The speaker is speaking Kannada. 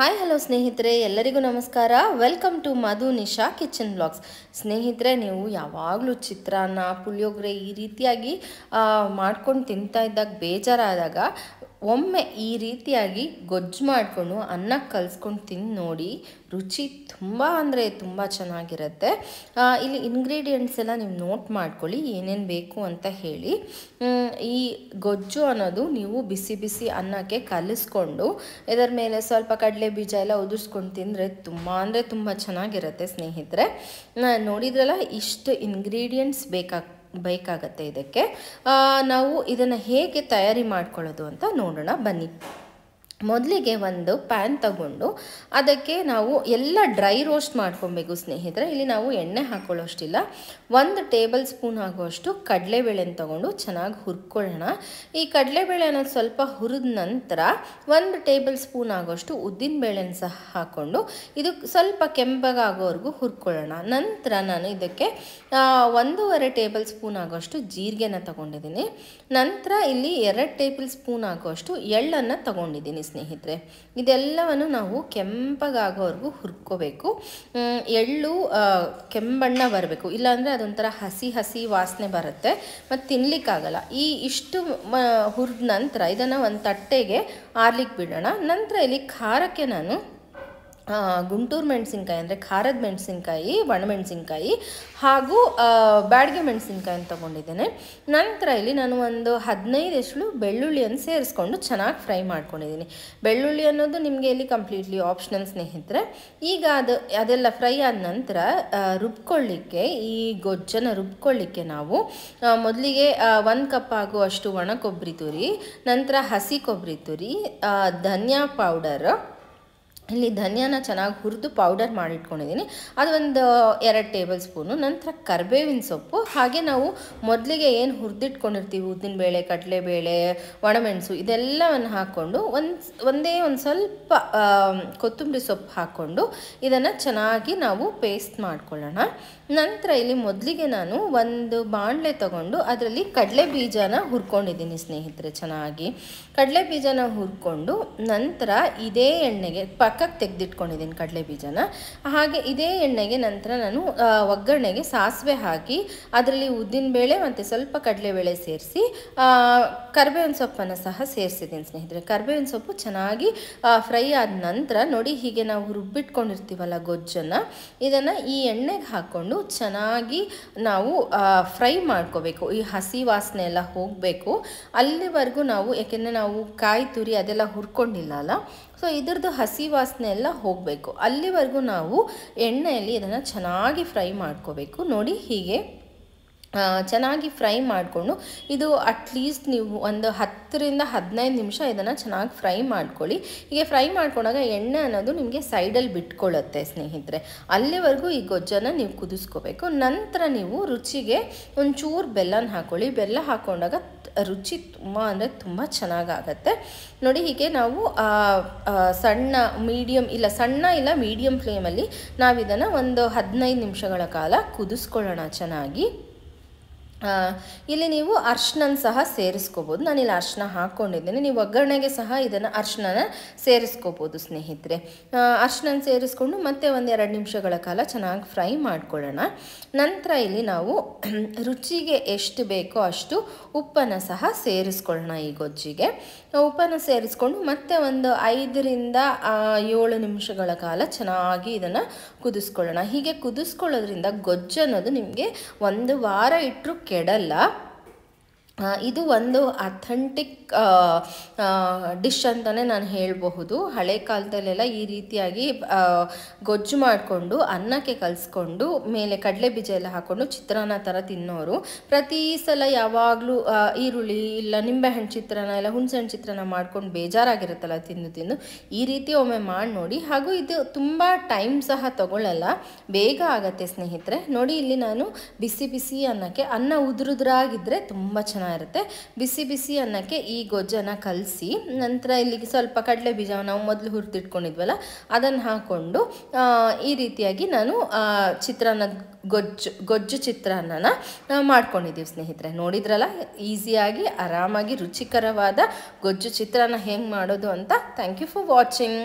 ಹಾಯ್ ಹಲೋ ಸ್ನೇಹಿತರೆ ಎಲ್ಲರಿಗೂ ನಮಸ್ಕಾರ welcome to Madhu Nisha kitchen blogs ಸ್ನೇಹಿತರೆ ನೀವು ಯಾವಾಗಲೂ ಚಿತ್ರಾನ್ನ ಪುಳಿಯೋಗರೆ ಈ ರೀತಿಯಾಗಿ ಮಾಡ್ಕೊಂಡು ತಿಂತಾ ಇದ್ದಾಗ ಬೇಜಾರಾದಾಗ ಒಮ್ಮೆ ಈ ರೀತಿಯಾಗಿ ಗೊಜ್ಜು ಮಾಡಿಕೊಂಡು ಅನ್ನಕ್ಕೆ ಕಲಿಸ್ಕೊಂಡು ತಿಂದು ನೋಡಿ ರುಚಿ ತುಂಬ ಅಂದರೆ ತುಂಬ ಚೆನ್ನಾಗಿರುತ್ತೆ ಇಲ್ಲಿ ಇಂಗ್ರೀಡಿಯೆಂಟ್ಸ್ ಎಲ್ಲ ನೀವು ನೋಟ್ ಮಾಡ್ಕೊಳ್ಳಿ ಏನೇನು ಬೇಕು ಅಂತ ಹೇಳಿ ಈ ಗೊಜ್ಜು ಅನ್ನೋದು ನೀವು ಬಿಸಿ ಬಿಸಿ ಅನ್ನಕ್ಕೆ ಕಲಿಸ್ಕೊಂಡು ಇದರ ಮೇಲೆ ಸ್ವಲ್ಪ ಕಡಲೆ ಬೀಜ ಎಲ್ಲ ಉದುರಿಸ್ಕೊಂಡು ತಿಂದರೆ ತುಂಬ ಅಂದರೆ ತುಂಬ ಚೆನ್ನಾಗಿರುತ್ತೆ ಸ್ನೇಹಿತರೆ ನೋಡಿದ್ರಲ್ಲ ಇಷ್ಟು ಇಂಗ್ರೀಡಿಯೆಂಟ್ಸ್ ಬೇಕಾಗ್ತದೆ ಬೇಕಾಗತ್ತೆ ಇದಕ್ಕೆ ನಾವು ಇದನ್ನು ಹೇಗೆ ತಯಾರಿ ಮಾಡ್ಕೊಳ್ಳೋದು ಅಂತ ನೋಡೋಣ ಬನ್ನಿ ಮೊದಲಿಗೆ ಒಂದು ಪ್ಯಾನ್ ತಗೊಂಡು ಅದಕ್ಕೆ ನಾವು ಎಲ್ಲ ಡ್ರೈ ರೋಸ್ಟ್ ಮಾಡ್ಕೊಬೇಕು ಸ್ನೇಹಿತರೆ ಇಲ್ಲಿ ನಾವು ಎಣ್ಣೆ ಹಾಕೊಳ್ಳೋಷ್ಟಿಲ್ಲ ಒಂದು ಟೇಬಲ್ ಸ್ಪೂನ್ ಆಗುವಷ್ಟು ಕಡಲೆಬೇಳೆನ ತಗೊಂಡು ಚೆನ್ನಾಗಿ ಹುರ್ಕೊಳ್ಳೋಣ ಈ ಕಡಲೆಬೇಳೆ ಅನ್ನೋದು ಸ್ವಲ್ಪ ಹುರಿದ ನಂತರ ಒಂದು ಟೇಬಲ್ ಸ್ಪೂನ್ ಆಗೋಷ್ಟು ಉದ್ದಿನ ಬೇಳೆನ ಸಹ ಹಾಕ್ಕೊಂಡು ಇದು ಸ್ವಲ್ಪ ಕೆಂಪಗಾಗೋವರೆಗೂ ಹುರ್ಕೊಳ್ಳೋಣ ನಂತರ ನಾನು ಇದಕ್ಕೆ ಒಂದೂವರೆ ಟೇಬಲ್ ಸ್ಪೂನ್ ಆಗೋಷ್ಟು ಜೀರಿಗೆನ ತಗೊಂಡಿದ್ದೀನಿ ನಂತರ ಇಲ್ಲಿ ಎರಡು ಟೇಬಲ್ ಸ್ಪೂನ್ ಆಗೋಷ್ಟು ಎಳ್ಳನ್ನು ತಗೊಂಡಿದ್ದೀನಿ ಸ್ನೇಹಿತರೆ ಇದೆಲ್ಲವನ್ನು ನಾವು ಕೆಂಪಗಾಗೋವರೆಗೂ ಹುರ್ಕೋಬೇಕು ಎಳ್ಳು ಕೆಂಬಣ್ಣ ಬರಬೇಕು ಇಲ್ಲಾಂದರೆ ಅದೊಂಥರ ಹಸಿ ಹಸಿ ವಾಸನೆ ಬರುತ್ತೆ ಮತ್ತು ತಿನ್ನಲಿಕ್ಕಾಗಲ್ಲ ಈ ಇಷ್ಟು ಹುರಿದ ನಂತರ ಇದನ್ನು ಒಂದು ತಟ್ಟೆಗೆ ಆರ್ಲಿಕ್ಕೆ ಬಿಡೋಣ ನಂತರ ಇಲ್ಲಿ ಖಾರಕ್ಕೆ ನಾನು ಗುಂಟೂರು ಮೆಣಸಿನ್ಕಾಯಿ ಅಂದರೆ ಖಾರದ ಮೆಣಸಿನ್ಕಾಯಿ ಒಣಮೆಣಸಿನ್ಕಾಯಿ ಹಾಗೂ ಬ್ಯಾಡಿಗೆ ಮೆಣಸಿನ್ಕಾಯಿನ ತೊಗೊಂಡಿದ್ದೇನೆ ನಂತರ ಇಲ್ಲಿ ನಾನು ಒಂದು ಹದಿನೈದು ಎಷ್ಟು ಬೆಳ್ಳುಳ್ಳಿಯನ್ನು ಸೇರಿಸ್ಕೊಂಡು ಚೆನ್ನಾಗಿ ಫ್ರೈ ಮಾಡ್ಕೊಂಡಿದ್ದೀನಿ ಬೆಳ್ಳುಳ್ಳಿ ಅನ್ನೋದು ನಿಮಗೆ ಇಲ್ಲಿ ಕಂಪ್ಲೀಟ್ಲಿ ಆಪ್ಷನಲ್ ಸ್ನೇಹಿತರೆ ಈಗ ಅದು ಅದೆಲ್ಲ ಫ್ರೈ ಆದ ನಂತರ ರುಬ್ಕೊಳ್ಳಿಕ್ಕೆ ಈ ಗೊಜ್ಜನ ರುಬ್ಕೊಳ್ಳಿಕ್ಕೆ ನಾವು ಮೊದಲಿಗೆ ಒಂದು ಕಪ್ ಆಗುವಷ್ಟು ಒಣ ಕೊಬ್ಬರಿ ತುರಿ ನಂತರ ಹಸಿ ಕೊಬ್ಬರಿ ತುರಿ ಧನಿಯಾ ಪೌಡರ್ ಇಲ್ಲಿ ಧನಿಯಾನ ಚೆನ್ನಾಗಿ ಹುರಿದು ಪೌಡರ್ ಮಾಡಿಟ್ಕೊಂಡಿದ್ದೀನಿ ಅದೊಂದು ಎರಡು ಟೇಬಲ್ ಸ್ಪೂನು ನಂತರ ಕರ್ಬೇವಿನ ಸೊಪ್ಪು ಹಾಗೆ ನಾವು ಮೊದಲಿಗೆ ಏನು ಹುರಿದಿಟ್ಕೊಂಡಿರ್ತೀವಿ ಉದ್ದಿನಬೇಳೆ ಕಡಲೆಬೇಳೆ ಒಣಮೆಣಸು ಇದೆಲ್ಲವನ್ನು ಹಾಕ್ಕೊಂಡು ಒಂದು ಒಂದೇ ಒಂದು ಸ್ವಲ್ಪ ಕೊತ್ತಂಬರಿ ಸೊಪ್ಪು ಹಾಕ್ಕೊಂಡು ಇದನ್ನು ಚೆನ್ನಾಗಿ ನಾವು ಪೇಸ್ಟ್ ಮಾಡ್ಕೊಳ್ಳೋಣ ನಂತರ ಇಲ್ಲಿ ಮೊದಲಿಗೆ ನಾನು ಒಂದು ಬಾಣಲೆ ತಗೊಂಡು ಅದರಲ್ಲಿ ಕಡಲೆ ಬೀಜನ ಹುರ್ಕೊಂಡಿದ್ದೀನಿ ಸ್ನೇಹಿತರೆ ಚೆನ್ನಾಗಿ ಕಡಲೆ ಬೀಜನ ಹುರ್ಕೊಂಡು ನಂತರ ಇದೇ ಎಣ್ಣೆಗೆ ಪಕ್ಕಕ್ಕೆ ತೆಗೆದಿಟ್ಕೊಂಡಿದ್ದೀನಿ ಕಡಲೆ ಬೀಜನ ಹಾಗೆ ಇದೇ ಎಣ್ಣೆಗೆ ನಂತರ ನಾನು ಒಗ್ಗರಣೆಗೆ ಸಾಸಿವೆ ಹಾಕಿ ಅದರಲ್ಲಿ ಉದ್ದಿನಬೇಳೆ ಮತ್ತು ಸ್ವಲ್ಪ ಕಡಲೆಬೇಳೆ ಸೇರಿಸಿ ಕರ್ಬೇವಿನ ಸೊಪ್ಪನ್ನು ಸಹ ಸೇರಿಸಿದ್ದೀನಿ ಸ್ನೇಹಿತರೆ ಕರ್ಬೇವಿನ ಸೊಪ್ಪು ಚೆನ್ನಾಗಿ ಫ್ರೈ ಆದ ನಂತರ ನೋಡಿ ಹೀಗೆ ನಾವು ರುಬ್ಬಿಟ್ಕೊಂಡಿರ್ತೀವಲ್ಲ ಗೊಜ್ಜನ್ನು ಇದನ್ನು ಈ ಎಣ್ಣೆಗೆ ಹಾಕ್ಕೊಂಡು ಚೆನ್ನಾಗಿ ನಾವು ಫ್ರೈ ಮಾಡ್ಕೋಬೇಕು ಈ ಹಸಿ ವಾಸನೆ ಎಲ್ಲ ಹೋಗಬೇಕು ಅಲ್ಲಿವರೆಗೂ ನಾವು ಯಾಕೆಂದರೆ ನಾವು ಕಾಯಿ ತುರಿ ಅದೆಲ್ಲ ಹುರ್ಕೊಂಡಿಲ್ಲ ಅಲ್ಲ ಸೊ ಇದ್ರದ್ದು ಹಸಿ ವಾಸನೆ ಎಲ್ಲ ಹೋಗಬೇಕು ಅಲ್ಲಿವರೆಗೂ ನಾವು ಎಣ್ಣೆಯಲ್ಲಿ ಇದನ್ನು ಚೆನ್ನಾಗಿ ಫ್ರೈ ಮಾಡ್ಕೋಬೇಕು ನೋಡಿ ಹೀಗೆ ಚೆನ್ನಾಗಿ ಫ್ರೈ ಮಾಡಿಕೊಂಡು ಇದು ಅಟ್ಲೀಸ್ಟ್ ನೀವು ಒಂದು ಹತ್ತರಿಂದ ಹದಿನೈದು ನಿಮಿಷ ಇದನ್ನು ಚೆನ್ನಾಗಿ ಫ್ರೈ ಮಾಡ್ಕೊಳ್ಳಿ ಹೀಗೆ ಫ್ರೈ ಮಾಡ್ಕೊಂಡಾಗ ಎಣ್ಣೆ ಅನ್ನೋದು ನಿಮಗೆ ಸೈಡಲ್ಲಿ ಬಿಟ್ಕೊಳ್ಳುತ್ತೆ ಸ್ನೇಹಿತರೆ ಅಲ್ಲಿವರೆಗೂ ಈ ಗೊಜ್ಜನ ನೀವು ಕುದಿಸ್ಕೋಬೇಕು ನಂತರ ನೀವು ರುಚಿಗೆ ಒಂಚೂರು ಬೆಲ್ಲನ ಹಾಕ್ಕೊಳ್ಳಿ ಬೆಲ್ಲ ಹಾಕ್ಕೊಂಡಾಗ ರುಚಿ ತುಂಬ ಅಂದರೆ ತುಂಬ ಚೆನ್ನಾಗಾಗತ್ತೆ ನೋಡಿ ಹೀಗೆ ನಾವು ಸಣ್ಣ ಮೀಡಿಯಮ್ ಇಲ್ಲ ಸಣ್ಣ ಇಲ್ಲ ಮೀಡಿಯಮ್ ಫ್ಲೇಮಲ್ಲಿ ಇದನ್ನು ಒಂದು ಹದಿನೈದು ನಿಮಿಷಗಳ ಕಾಲ ಕುದಿಸ್ಕೊಳ್ಳೋಣ ಚೆನ್ನಾಗಿ ಇಲ್ಲಿ ನೀವು ಅರ್ಶನನ್ನು ಸಹ ಸೇರಿಸ್ಕೋಬೋದು ನಾನಿಲ್ಲಿ ಅರ್ಶನ ಹಾಕ್ಕೊಂಡಿದ್ದೇನೆ ನೀವು ಒಗ್ಗರಣೆಗೆ ಸಹ ಇದನ್ನು ಅರ್ಶನನ ಸೇರಿಸ್ಕೋಬೋದು ಸ್ನೇಹಿತರೆ ಅರ್ಶನನ್ನ ಸೇರಿಸ್ಕೊಂಡು ಮತ್ತೆ ಒಂದೆರಡು ನಿಮಿಷಗಳ ಕಾಲ ಚೆನ್ನಾಗಿ ಫ್ರೈ ಮಾಡ್ಕೊಳ್ಳೋಣ ನಂತರ ಇಲ್ಲಿ ನಾವು ರುಚಿಗೆ ಎಷ್ಟು ಬೇಕೋ ಅಷ್ಟು ಉಪ್ಪನ್ನು ಸಹ ಸೇರಿಸ್ಕೊಳ್ಳೋಣ ಈ ಗೊಜ್ಜಿಗೆ ಉಪ್ಪನ್ನು ಸೇರಿಸ್ಕೊಂಡು ಮತ್ತೆ ಒಂದು ಐದರಿಂದ ಏಳು ನಿಮಿಷಗಳ ಕಾಲ ಚೆನ್ನಾಗಿ ಇದನ್ನು ಕುದಿಸ್ಕೊಳ್ಳೋಣ ಹೀಗೆ ಕುದಿಸ್ಕೊಳ್ಳೋದ್ರಿಂದ ಗೊಜ್ಜು ಅನ್ನೋದು ನಿಮಗೆ ಒಂದು ವಾರ ಇಟ್ಟರು கெடல ಇದು ಒಂದು ಅಥೆಂಟಿಕ್ ಡಿಶ್ ಅಂತಲೇ ನಾನು ಹೇಳಬಹುದು ಹಳೆ ಕಾಲದಲ್ಲೆಲ್ಲ ಈ ರೀತಿಯಾಗಿ ಗೊಜ್ಜು ಮಾಡಿಕೊಂಡು ಅನ್ನಕ್ಕೆ ಕಲಿಸ್ಕೊಂಡು ಮೇಲೆ ಕಡಲೆ ಬೀಜ ಎಲ್ಲ ಹಾಕ್ಕೊಂಡು ಚಿತ್ರಾನ್ನ ಥರ ತಿನ್ನೋರು ಪ್ರತಿ ಸಲ ಯಾವಾಗಲೂ ಈರುಳ್ಳಿ ಇಲ್ಲ ನಿಂಬೆಹಣ್ಣು ಚಿತ್ರಾನ್ನ ಇಲ್ಲ ಹುಣಸೆಹಣ್ಣು ಚಿತ್ರಾನ್ನ ಮಾಡ್ಕೊಂಡು ಬೇಜಾರಾಗಿರುತ್ತಲ್ಲ ತಿಂದು ತಿಂದು ಈ ರೀತಿ ಒಮ್ಮೆ ಮಾಡಿ ನೋಡಿ ಹಾಗೂ ಇದು ತುಂಬ ಟೈಮ್ ಸಹ ತೊಗೊಳ್ಳಲ್ಲ ಬೇಗ ಆಗತ್ತೆ ಸ್ನೇಹಿತರೆ ನೋಡಿ ಇಲ್ಲಿ ನಾನು ಬಿಸಿ ಬಿಸಿ ಅನ್ನಕ್ಕೆ ಅನ್ನ ಉದುರುದ್ರಾಗಿದ್ದರೆ ತುಂಬ ಚೆನ್ನಾಗಿ ಇರುತ್ತೆ ಬಿಸಿ ಬಿಸಿ ಅನ್ನಕ್ಕೆ ಈ ಗೊಜ್ಜನ್ನು ಕಲಸಿ ನಂತರ ಇಲ್ಲಿಗೆ ಸ್ವಲ್ಪ ಕಡಲೆ ಬೀಜ ನಾವು ಮೊದಲು ಹುರಿದಿಟ್ಕೊಂಡಿದ್ವಲ್ಲ ಅದನ್ನು ಹಾಕ್ಕೊಂಡು ಈ ರೀತಿಯಾಗಿ ನಾನು ಚಿತ್ರಾನ್ನ ಗೊಜ್ಜು ಗೊಜ್ಜು ಚಿತ್ರಾನ್ನನ ಮಾಡ್ಕೊಂಡಿದ್ದೀವಿ ಸ್ನೇಹಿತರೆ ನೋಡಿದ್ರಲ್ಲ ಈಸಿಯಾಗಿ ಆರಾಮಾಗಿ ರುಚಿಕರವಾದ ಗೊಜ್ಜು ಚಿತ್ರಾನ್ನ ಹೆಂಗೆ ಮಾಡೋದು ಅಂತ ಥ್ಯಾಂಕ್ ಯು ಫಾರ್ ವಾಚಿಂಗ್